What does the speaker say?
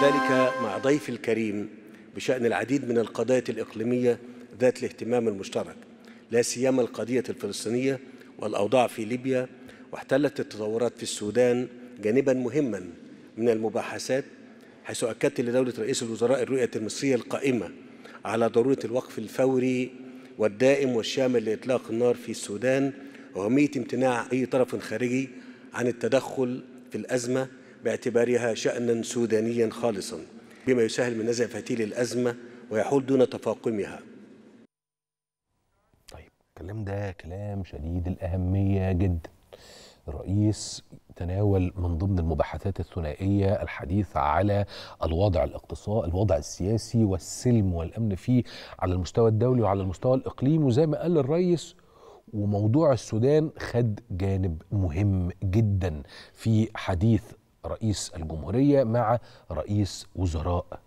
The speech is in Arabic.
كذلك مع ضيفي الكريم بشأن العديد من القضايا الإقليمية ذات الاهتمام المشترك لا سيما القضية الفلسطينية والأوضاع في ليبيا واحتلت التطورات في السودان جانبا مهما من المباحثات حيث أكدت لدولة رئيس الوزراء الرؤية المصرية القائمة على ضرورة الوقف الفوري والدائم والشامل لإطلاق النار في السودان وأهمية امتناع أي طرف خارجي عن التدخل في الأزمة باعتبارها شأنا سودانيا خالصا بما يسهل من نزع فتيل الأزمة ويحول دون تفاقمها طيب الكلام ده كلام شديد الأهمية جدا الرئيس تناول من ضمن المباحثات الثنائية الحديث على الوضع الاقتصادي الوضع السياسي والسلم والأمن فيه على المستوى الدولي وعلى المستوى الإقليمي وزي ما قال الرئيس وموضوع السودان خد جانب مهم جدا في حديث رئيس الجمهورية مع رئيس وزراء